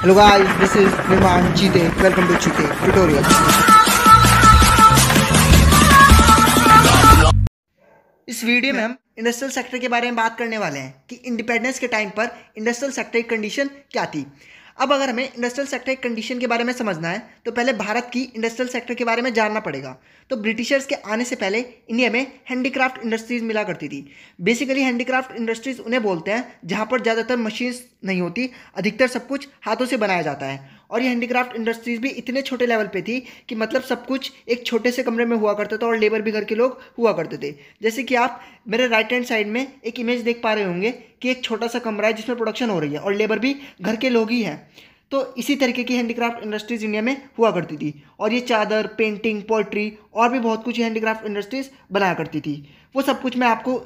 Hello guys this is Nirman चीते welcome to चीते tutorial इस वीडियो में हम इंडस्ट्रियल सेक्टर के बारे में बात करने वाले हैं कि इंडिपेंडेंस के टाइम पर इंडस्ट्रियल सेक्टर की कंडीशन क्या थी अब अगर हमें इंडस्ट्रियल सेक्टर की कंडीशन के बारे में समझना है तो पहले भारत की इंडस्ट्रियल सेक्टर के बारे में जानना पड़ेगा तो ब्रिटिशर्स के आने से पहले इंडिया में हैंडीक्राफ्ट इंडस्ट्रीज मिला करती थी बेसिकली हैंडीक्राफ्ट इंडस्ट्रीज उन्हें बोलते हैं जहाँ पर ज़्यादातर मशीन्स नहीं होती अधिकतर सब कुछ हाथों से बनाया जाता है और ये हैंडीक्राफ्ट इंडस्ट्रीज़ भी इतने छोटे लेवल पे थी कि मतलब सब कुछ एक छोटे से कमरे में हुआ करता था और लेबर भी घर के लोग हुआ करते थे जैसे कि आप मेरे राइट हैंड साइड में एक इमेज देख पा रहे होंगे कि एक छोटा सा कमरा है जिसमें प्रोडक्शन हो रही है और लेबर भी घर के लोग ही हैं तो इसी तरीके की हैंडीक्राफ्ट इंडस्ट्रीज़ इंडिया में हुआ करती थी और ये चादर पेंटिंग पोइट्री और भी बहुत कुछ हैंडीक्राफ्ट इंडस्ट्रीज़ बनाया करती थी वो सब कुछ मैं आपको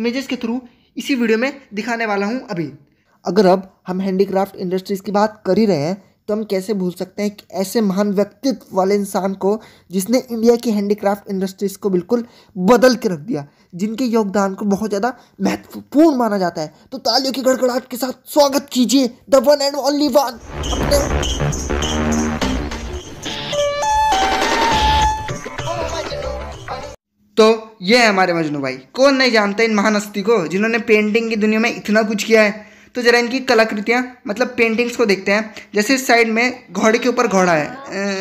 इमेजेस के थ्रू इसी वीडियो में दिखाने वाला हूँ अभी अगर अब हम हैंडीक्राफ्ट इंडस्ट्रीज़ की बात कर ही रहे हैं तो हम कैसे भूल सकते हैं कि ऐसे महान व्यक्तित्व वाले इंसान को जिसने इंडिया की हैंडीक्राफ्ट इंडस्ट्रीज़ को बिल्कुल बदल के रख दिया जिनके योगदान को बहुत ज़्यादा महत्वपूर्ण माना जाता है तो तालियों की गड़गड़ाहट के साथ स्वागत कीजिए the one and only one तो ये है हमारे मजनू भाई कौन नहीं जानता इन महान हस्ती को जिन्होंने पेंटिंग की दुनिया में इतना कुछ किया है तो ज़रा इनकी कलाकृतियाँ मतलब पेंटिंग्स को देखते हैं जैसे इस साइड में घोड़े के ऊपर घोड़ा है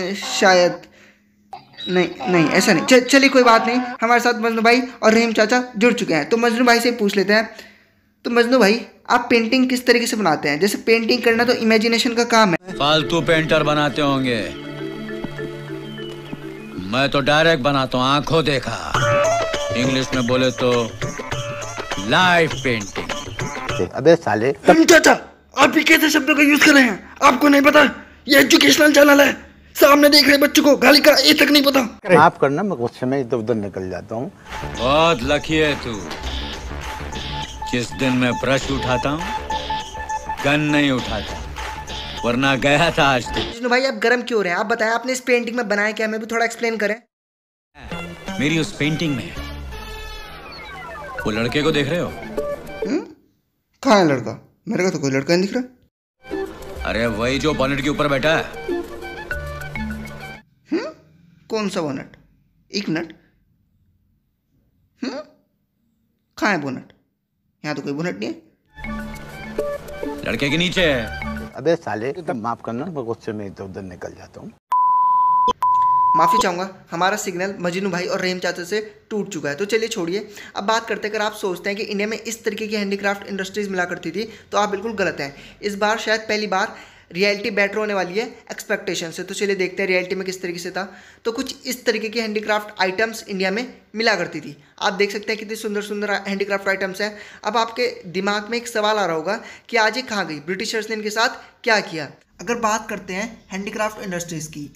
ए, शायद नहीं नहीं ऐसा नहीं चलिए कोई बात नहीं हमारे साथ मजनू भाई और रहीम चाचा जुड़ चुके हैं तो मजनू भाई से पूछ लेते हैं तो मजनू भाई आप पेंटिंग किस तरीके से बनाते हैं जैसे पेंटिंग करना तो इमेजिनेशन का काम है फालतू पेंटर बनाते होंगे मैं तो डायरेक्ट बनाता हूँ आंखों देखा इंग्लिश में बोले तो लाइव पेंटिंग से अबे साले तब चाचा आप ये कैसे शब्दों का यूज कर रहे हैं आपको नहीं पता ये एजुकेशनल चैनल है सामने देख रहे बच्चों को गाली का ये तक नहीं पता माफ करना मैं गुस्से में इधर उधर निकल जाता हूँ बहुत लकी है तू जिस दिन मैं ब्रश उठाता हूँ गन नहीं उठाता वरना गया था आज तक भाई आप गर्म क्यों रहे हैं आप बताएं आपने इस पेंटिंग में बनाया क्या मैं भी थोड़ा एक्सप्लेन करें मेरी उस पेंटिंग में वो लड़के को देख रहे हो कहा है लड़का मेरे का तो कोई लड़का नहीं दिख रहा अरे वही जो बॉनेट के ऊपर बैठा है हम्म कौन सा बॉनेट एक मिनट हम्म? कहा है बोनेट यहाँ तो कोई बोनेट नहीं है लड़के के नीचे है अबे साले तो माफ करना मैं गुस्से में इधर उधर निकल जाता हूँ माफ़ी चाहूँगा हमारा सिग्नल मजिनू भाई और रेम चाचा से टूट चुका है तो चलिए छोड़िए अब बात करते अगर आप सोचते हैं कि इंडिया में इस तरीके की हैंडीक्राफ्ट इंडस्ट्रीज़ मिला करती थी तो आप बिल्कुल गलत हैं इस बार शायद पहली बार रियलिटी बेटर होने वाली है एक्सपेक्टेशन से तो चलिए देखते हैं रियलिटी में किस तरीके से था तो कुछ इस तरीके की हैंडीक्राफ्ट आइटम्स इंडिया में मिला करती थी आप देख सकते हैं कितनी सुंदर सुंदर हैंडीक्राफ्ट आइटम्स हैं अब आपके दिमाग में एक सवाल आ रहा होगा कि आज ये कहाँ गई ब्रिटिशर्स ने इनके साथ क्या किया अगर बात करते हैं हैंडीक्राफ्ट इंडस्ट्रीज़ की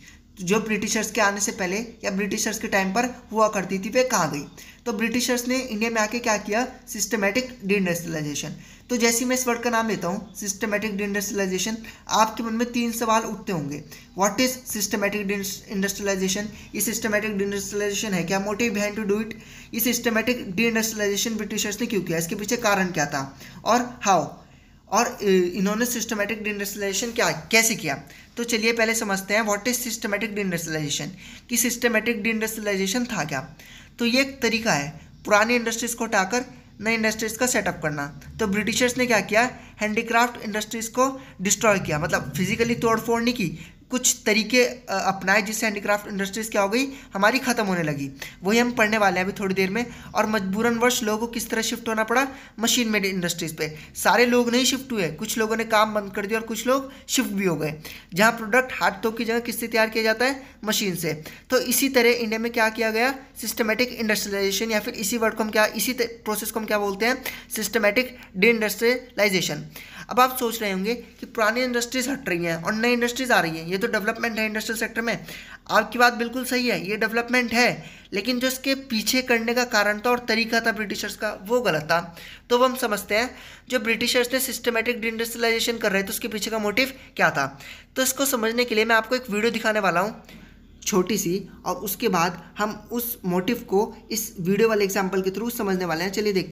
जो ब्रिटिशर्स के आने से पहले या ब्रिटिशर्स के टाइम पर हुआ करती थी वे कहाँ गई तो ब्रिटिशर्स ने इंडिया में आके क्या किया सिस्टमेटिक डिंडस्ट्रियलाइजेशन तो जैसे मैं इस वर्ड का नाम लेता हूँ सिस्टमेटिक डिंडस्ट्रियलाइजेशन आपके मन में तीन सवाल उठते होंगे व्हाट इज सिस्टमेटिक इंडस्ट्रियलाइजेशन ये सिस्टमेटिक डिंडस्ट्रियलाइजेशन है क्या motive behind to do it ये सिस्टमेटिक डिंडस्ट्रियलाइजेशन ब्रिटिशर्स ने क्यों किया इसके पीछे कारण क्या था और हाउ और इन्होंने सिस्टमेटिक डिंडस्ट्रियलाइजेशन क्या कैसे किया तो चलिए पहले समझते हैं व्हाट इज सिस्टमेटिक डिंडस्ट्रियलाइजेशन कि सिस्टमेटिक डिंडस्ट्रियलाइजेशन था क्या तो ये एक तरीका है पुरानी इंडस्ट्रीज़ को हटाकर नई इंडस्ट्रीज़ का सेटअप करना तो ब्रिटिशर्स ने क्या किया हैंडीक्राफ्ट इंडस्ट्रीज़ को डिस्ट्रॉय किया मतलब फिजिकली तोड़फोड़ नहीं की कुछ तरीके अपनाए जिससे हैंडीक्राफ्ट इंडस्ट्रीज़ क्या हो गई हमारी ख़त्म होने लगी वही हम पढ़ने वाले हैं अभी थोड़ी देर में और मजबूरन वर्ष लोगों को किस तरह शिफ्ट होना पड़ा मशीन मेड इंडस्ट्रीज़ पे सारे लोग नहीं शिफ्ट हुए कुछ लोगों ने काम बंद कर दिया और कुछ लोग शिफ्ट भी हो गए जहाँ प्रोडक्ट हाथ तो की जगह किससे तैयार किया जाता है मशीन से तो इसी तरह इंडिया में क्या किया गया सिस्टमेटिक इंडस्ट्रियलाइजेशन या फिर इसी वर्ड को हम क्या इसी प्रोसेस को हम क्या बोलते हैं सिस्टमेटिक डी इंडस्ट्रियलाइजेशन अब आप सोच रहे होंगे कि पुरानी इंडस्ट्रीज़ हट रही हैं और नई इंडस्ट्रीज़ आ रही हैं ये तो डेवलपमेंट है इंडस्ट्रियल सेक्टर में आपकी बात बिल्कुल सही है ये डेवलपमेंट है लेकिन जो इसके पीछे करने का कारण था और तरीका था ब्रिटिशर्स का वो गलत था तो अब हम समझते हैं जो ब्रिटिशर्स ने सिस्टमेटिक इंडस्ट्रियलाइजेशन कर रहे थे उसके पीछे का मोटिव क्या था तो इसको समझने के लिए मैं आपको एक वीडियो दिखाने वाला हूँ छोटी सी और उसके बाद हम उस मोटिव को इस वीडियो वाले एग्जाम्पल के थ्रू समझने वाले हैं चलिए देख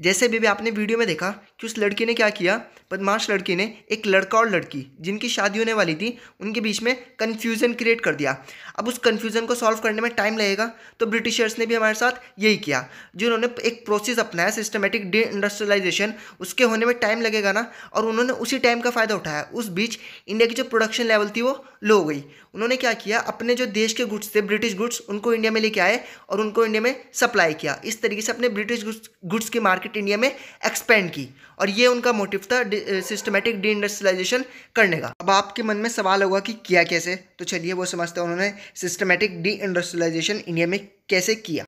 जैसे भी, भी आपने वीडियो में देखा कि उस लड़की ने क्या किया बदमाश लड़की ने एक लड़का और लड़की जिनकी शादी होने वाली थी उनके बीच में कन्फ्यूज़न क्रिएट कर दिया अब उस कन्फ्यूज़न को सॉल्व करने में टाइम लगेगा तो ब्रिटिशर्स ने भी हमारे साथ यही किया जो उन्होंने एक प्रोसेस अपनाया सिस्टमेटिक डी इंडस्ट्रियलाइजेशन उसके होने में टाइम लगेगा ना और उन्होंने उसी टाइम का फ़ायदा उठाया उस बीच इंडिया की जो प्रोडक्शन लेवल थी वो लो हो गई उन्होंने क्या किया अपने जो देश के गुड्स थे ब्रिटिश गुड्स उनको इंडिया में लेके आए और उनको इंडिया में सप्लाई किया इस तरीके से अपने ब्रिटिश गुड्स की मार्केट मार्केट इंडिया में एक्सपेंड की और ये उनका मोटिव था सिस्टमेटिक डी इंडस्ट्रियलाइजेशन करने का अब आपके मन में सवाल होगा कि किया कैसे तो चलिए वो समझते हैं उन्होंने सिस्टमेटिक डी इंडस्ट्रियलाइजेशन इंडिया में कैसे किया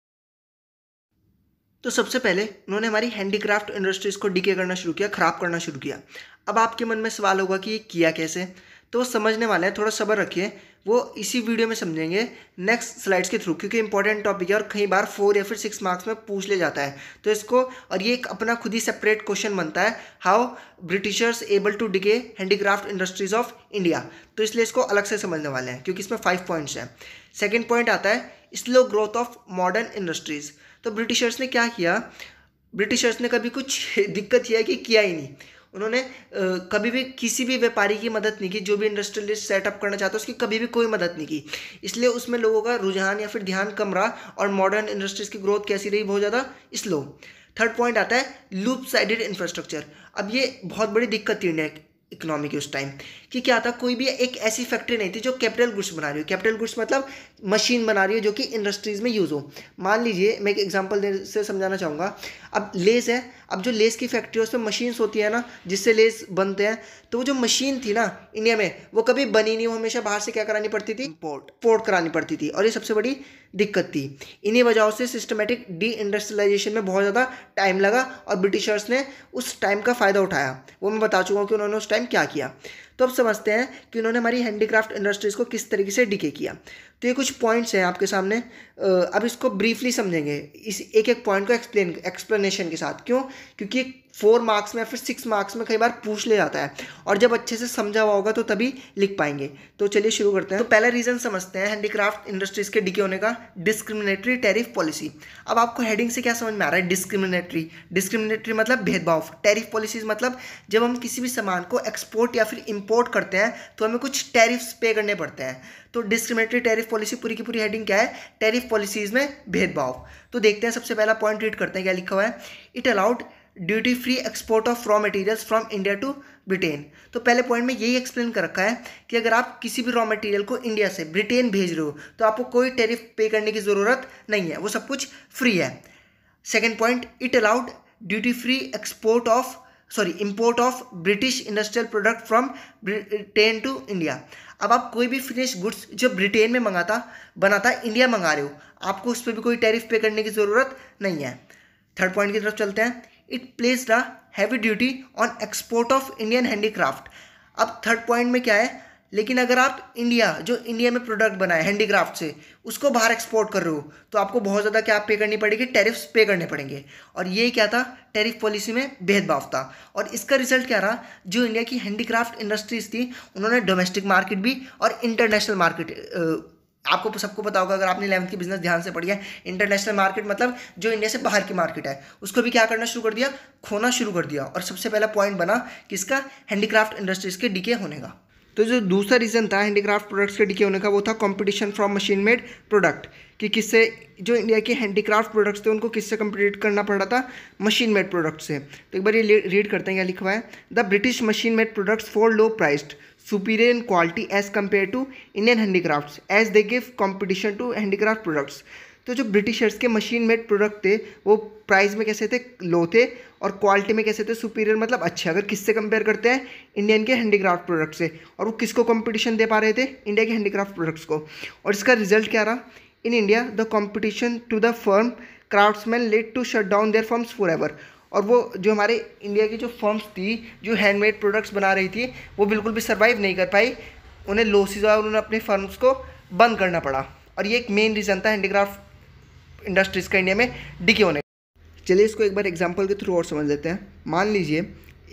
तो सबसे पहले उन्होंने हमारी हैंडीक्राफ्ट इंडस्ट्रीज़ को डीके करना शुरू किया ख़राब करना शुरू किया अब आपके मन में सवाल होगा कि ये किया कैसे तो वो समझने वाले हैं थोड़ा सब्र रखिए वो इसी वीडियो में समझेंगे नेक्स्ट स्लाइड्स के थ्रू क्योंकि इंपॉर्टेंट टॉपिक है और कई बार फोर या फिर सिक्स मार्क्स में पूछ ले जाता है तो इसको और ये एक अपना खुद ही सेपरेट क्वेश्चन बनता है how Britishers able to decay handicraft industries of India तो इसलिए इसको अलग से समझने वाले हैं क्योंकि इसमें फाइव पॉइंट्स हैं सेकेंड पॉइंट आता है slow growth of modern industries तो ब्रिटिशर्स ने क्या किया ब्रिटिशर्स ने कभी कुछ दिक्कत यह है कि किया ही नहीं उन्होंने कभी भी किसी भी व्यापारी की मदद नहीं की जो भी इंडस्ट्रियलिस्ट सेटअप करना चाहता उसकी कभी भी कोई मदद नहीं की इसलिए उसमें लोगों का रुझान या फिर ध्यान कम रहा और मॉडर्न इंडस्ट्रीज़ की ग्रोथ कैसी रही बहुत ज़्यादा स्लो थर्ड पॉइंट आता है लूप साइडेड इंफ्रास्ट्रक्चर अब ये बहुत बड़ी दिक्कत थी इंडिया इकोनॉमी की उस टाइम कि क्या था कोई भी एक ऐसी फैक्ट्री नहीं थी जो कैपिटल गुड्स बना रही हो कैपिटल गुड्स मतलब मशीन बना रही हो जो कि इंडस्ट्रीज़ में यूज़ हो मान लीजिए मैं एक एग्जांपल से समझाना चाहूँगा अब लेस है अब जो लेस की फैक्ट्री है उसमें मशीन्स होती है ना जिससे लेस बनते हैं तो वो जो मशीन थी ना इंडिया में वो कभी बनी नहीं वो हमेशा बाहर से क्या करानी पड़ती थी पोर्ट पोर्ट करानी पड़ती थी और ये सबसे बड़ी दिक्कत थी इन्हीं वजहों से सिस्टमेटिक डी इंडस्ट्रियलाइजेशन में बहुत ज़्यादा टाइम लगा और ब्रिटिशर्स ने उस टाइम का फ़ायदा उठाया वो मैं बता चुका हूँ कि उन्होंने उस टाइम क्या किया तो अब समझते हैं कि उन्होंने हमारी हैंडीक्राफ्ट इंडस्ट्रीज़ को किस तरीके से डिके किया तो ये कुछ पॉइंट्स हैं आपके सामने अब इसको ब्रीफली समझेंगे इस एक एक पॉइंट को एक्सप्लेन एक्सप्लेनेशन के साथ क्यों क्योंकि फोर मार्क्स में फिर सिक्स मार्क्स में कई बार पूछ ले जाता है और जब अच्छे से समझा हुआ होगा तो तभी लिख पाएंगे तो चलिए शुरू करते हैं तो पहला रीज़न समझते हैं हैंडीक्राफ्ट इंडस्ट्रीज़ के डीके होने का डिस्क्रिमिनेटरी टैरिफ पॉलिसी अब आपको हेडिंग से क्या समझ में आ रहा है डिस्क्रिमिनेटरी डिस्क्रिमिनेटरी मतलब भेदभाव टैरिफ पॉलिसीज मतलब जब हम किसी भी सामान को एक्सपोर्ट या फिर इम्पोर्ट करते हैं तो हमें कुछ टैरिफ्स पे करने पड़ते हैं तो डिस्क्रिमिनेटरी टैरिफ पॉलिसी पूरी की पूरी हेडिंग क्या है टैरिफ पॉलिसीज़ में भेदभाव तो देखते हैं सबसे पहला पॉइंट रीड करते हैं क्या लिखा हुआ है it allowed duty free export of raw materials from India to Britain तो पहले पॉइंट में यही एक्सप्लेन कर रखा है कि अगर आप किसी भी रॉ मटेरियल को इंडिया से ब्रिटेन भेज रहे हो तो आपको कोई टैरिफ पे करने की ज़रूरत नहीं है वो सब कुछ फ्री है second point it allowed duty free export of sorry import of British industrial product from Britain to India अब आप कोई भी फिनिश गुड्स जो ब्रिटेन में मंगाता बनाता इंडिया मंगा रहे हो आपको उस पर भी कोई टैरिफ पे करने की ज़रूरत नहीं है थर्ड पॉइंट की तरफ चलते हैं it place the heavy duty on export of Indian handicraft अब थर्ड पॉइंट में क्या है लेकिन अगर आप इंडिया जो इंडिया में प्रोडक्ट बनाए हैंडीक्राफ्ट से उसको बाहर एक्सपोर्ट कर रहे हो तो आपको बहुत ज़्यादा क्या पे करनी पड़ेगी टैरिफ्स पे करने पड़ेंगे और ये क्या था टैरिफ पॉलिसी में भेदभाव था और इसका रिजल्ट क्या रहा जो इंडिया की हैंडीक्राफ्ट इंडस्ट्रीज थी उन्होंने डोमेस्टिक मार्केट भी और इंटरनेशनल मार्केट आपको सबको पता होगा अगर आपने इलेवंथ की बिजनेस ध्यान से पढ़ी है इंटरनेशनल मार्केट मतलब जो इंडिया से बाहर की मार्केट है उसको भी क्या करना शुरू कर दिया खोना शुरू कर दिया और सबसे पहला पॉइंट बना किसका हैंडीक्राफ्ट इंडस्ट्रीज के डीके होने का तो जो दूसरा रीज़न था हैंडीक्राफ्ट प्रोडक्ट्स के डीके होने का वो था competition from machine made product कि किससे जो इंडिया के हैंडीक्राफ्ट प्रोडक्ट्स थे उनको किससे कम्पीट करना पड़ रहा था मशीन मेड प्रोडक्ट से तो एक बार ये रीड करते हैं क्या लिखवा the British machine made products for low priced superior in quality as compared to Indian handicrafts as they give competition to handicraft products तो जो ब्रिटिशर्स के मशीन मेड प्रोडक्ट थे वो प्राइस में कैसे थे लो थे और क्वालिटी में कैसे थे सुपीरियर मतलब अच्छे अगर किससे कंपेयर करते हैं इंडियन के हैंडीक्राफ्ट प्रोडक्ट से और वो किसको कंपटीशन दे पा रहे थे इंडिया के हैंडीक्राफ्ट प्रोडक्ट्स को और इसका रिजल्ट क्या रहा in India the competition to the firm craftsman led to shut down their firms forever और वो जो हमारे इंडिया की जो फर्म्स थी जो हैंडमेड प्रोडक्ट्स बना रही थी वो बिल्कुल भी सर्वाइव नहीं कर पाई उन्हें लॉसेज और उन्होंने अपने फर्म्स को बंद करना पड़ा और ये एक मेन रीज़न था हैंडीक्राफ्ट इंडस्ट्रीज़ का इंडिया में डिके होने चलिए इसको एक बार एग्जाम्पल के थ्रू और समझ लेते हैं मान लीजिए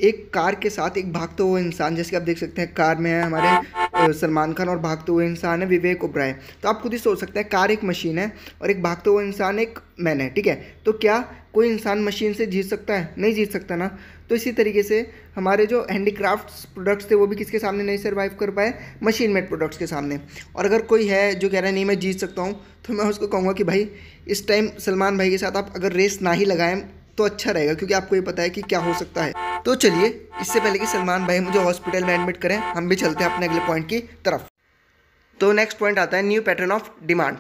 एक कार के साथ एक भागते हुए इंसान जैसे कि आप देख सकते हैं कार में है हमारे सलमान खान और भागते हुए इंसान है विवेक ओबराय तो आप खुद ही सोच सकते हैं कार एक मशीन है और एक भागते हुए इंसान एक मैन है ठीक है तो क्या कोई इंसान मशीन से जीत सकता है नहीं जीत सकता ना तो इसी तरीके से हमारे जो हैंडीक्राफ्ट प्रोडक्ट्स थे वो भी किसके सामने नहीं सर्वाइव कर पाए मशीन मेड प्रोडक्ट्स के सामने और अगर कोई है जो कह रहा है नहीं मैं जीत सकता हूँ तो मैं उसको कहूँगा कि भाई इस टाइम सलमान भाई के साथ आप अगर रेस ना ही लगाएं तो अच्छा रहेगा क्योंकि आपको ये पता है कि क्या हो सकता है तो चलिए इससे पहले कि सलमान भाई मुझे हॉस्पिटल में एडमिट करें हम भी चलते हैं अपने अगले पॉइंट की तरफ तो नेक्स्ट पॉइंट आता है न्यू पैटर्न ऑफ डिमांड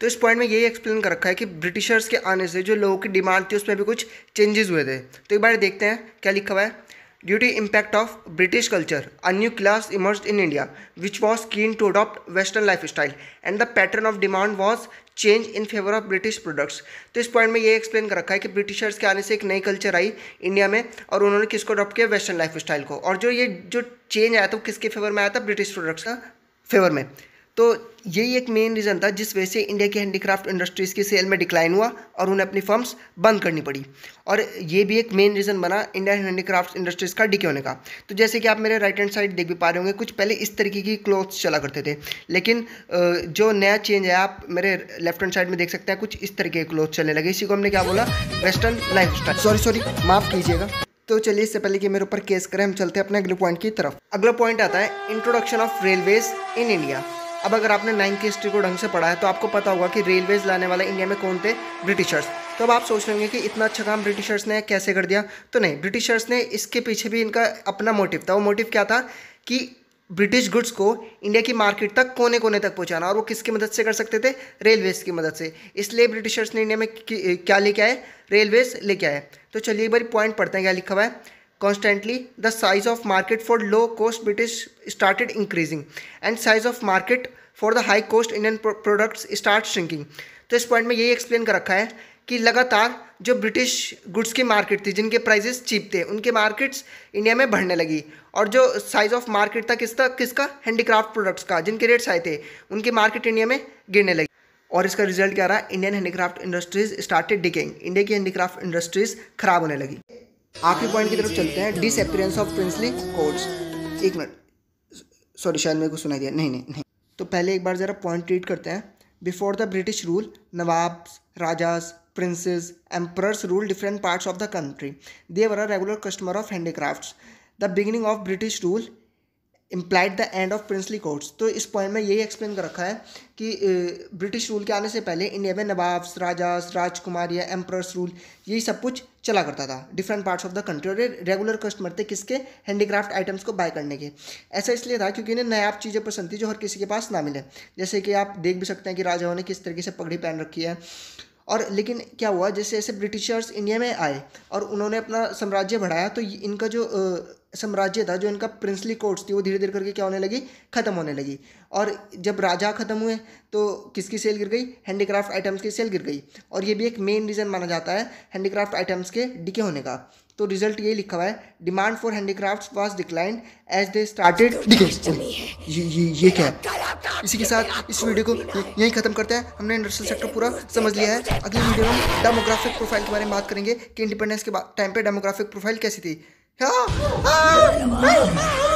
तो इस पॉइंट में यही एक्सप्लेन कर रखा है कि ब्रिटिशर्स के आने से जो लोगों की डिमांड थी उसमें भी कुछ चेंजेस हुए थे तो एक बार देखते हैं क्या लिखा हुआ है two impact of British culture a new class emerge in India which was keen to adopt western life style and the pattern of demand was change in favour of British products तो इस point में ये explain कर रखा है कि Britishers के आने से एक नई कल्चर आई इंडिया में और उन्होंने किसको अडॉप्ट किया वेस्टर्न लाइफ स्टाइल को और जो ये जो चेंज आया था वो किसके फेवर में आया था ब्रिटिश प्रोडक्ट्स का फेवर में तो यही एक मेन रीज़न था जिस वजह से इंडिया की हैंडीक्राफ्ट इंडस्ट्रीज़ की सेल में डिक्लाइन हुआ और उन्हें अपनी फर्म्स बंद करनी पड़ी और ये भी एक मेन रीज़न बना इंडियन हैंडीक्राफ्ट इंडस्ट्रीज़ का डिके होने का तो जैसे कि आप मेरे राइट हैंड साइड देख भी पा रहे होंगे कुछ पहले इस तरीके की क्लोथ्स चला करते थे लेकिन जो नया चेंज है आप मेरे लेफ्ट हैंड साइड में देख सकते हैं कुछ इस तरीके के क्लोथ चलने लगे इसी को हमने क्या बोला वेस्टर्न लाइफ सॉरी सॉरी माफ़ कीजिएगा तो चलिए इससे पहले कि मेरे ऊपर केस करें हम चलते हैं अपने अगले पॉइंट की तरफ अगला पॉइंट आता है introduction of railways in India अब अगर आपने नाइन्थ की हिस्ट्री को ढंग से पढ़ा है तो आपको पता होगा कि रेलवेज लाने वाले इंडिया में कौन थे ब्रिटिशर्स तो अब आप सोच रहे होंगे कि इतना अच्छा काम ब्रिटिशर्स ने कैसे कर दिया तो नहीं ब्रिटिशर्स ने इसके पीछे भी इनका अपना मोटिव था वो मोटिव क्या था कि ब्रिटिश गुड्स को इंडिया की मार्केट तक कोने कोने तक पहुंचाना और वो किसकी मदद से कर सकते थे रेलवेज की मदद से इसलिए ब्रिटिशर्स ने इंडिया में क्या लेके आए रेलवेज लेके आए तो चलिए एक बार पॉइंट पढ़ते हैं क्या लिखा हुआ है Constantly, the size of market for low-cost British started increasing and size of market for the high cost Indian products start shrinking तो इस पॉइंट में यही एक्सप्लेन कर रखा है कि लगातार जो ब्रिटिश गुड्स की मार्केट थी जिनके प्राइजेस चीप थे उनके मार्केट्स इंडिया में बढ़ने लगी और जो साइज ऑफ मार्केट था किसका किसका हैंडीक्राफ्ट प्रोडक्ट्स का जिनके रेट्स आए थे उनकी मार्केट इंडिया में गिरने लगी और इसका रिजल्ट क्या रहा Indian handicraft industries started decaying India की हैंडीक्राफ्ट इंडस्ट्रीज खराब होने लगी आखिरी पॉइंट की तरफ चलते हैं डिसअपियरेंस ऑफ प्रिंसली कोर्ट्स एक मिनट सॉरी शायद मेरे को सुनाई दिया नहीं नहीं नहीं तो पहले एक बार ज़रा पॉइंट ट्रीट करते हैं before the British rule nawabs rajas princes emperors rule different parts of the country they were are regular customer of handicraft the beginning of British rule implied the end of princely courts तो इस point में यही explain कर रखा है कि British rule के आने से पहले इंडिया में नवाब्स राजास राजकुमार या एम्प्रस रूल यही सब कुछ चला करता था different parts of the country और रेगुलर कस्टमर थे किसके हैंडीक्राफ्ट आइटम्स को बाय करने के ऐसा इसलिए था क्योंकि इन्हें नया चीज़ें पसंद थी जो हर किसी के पास ना मिले जैसे कि आप देख भी सकते हैं कि राजाओं ने किस तरीके से पगड़ी पहन रखी है और लेकिन क्या हुआ जैसे जैसे ब्रिटिशर्स इंडिया में आए और उन्होंने अपना साम्राज्य बढ़ाया तो इनका जो साम्राज्य था जो इनका प्रिंसली कोर्ट्स थी वो धीरे धीरे करके क्या होने लगी ख़त्म होने लगी और जब राजा ख़त्म हुए तो किसकी सेल गिर गई हैंडीक्राफ्ट आइटम्स की सेल गिर गई और ये भी एक मेन रीज़न माना जाता है हैंडीक्राफ्ट आइटम्स के डिके होने का तो रिजल्ट यही लिखा हुआ है demand for handicraft was declined as they started ये ये ये क्या है इसी के साथ इस वीडियो को यही खत्म करते हैं हमने इंडस्ट्रियल सेक्टर पूरा समझ लिया है अगली वीडियो में डेमोग्राफिक प्रोफाइल के बारे में बात करेंगे कि इंडिपेंडेंस के टाइम पे डेमोग्राफिक प्रोफाइल कैसी थी ああ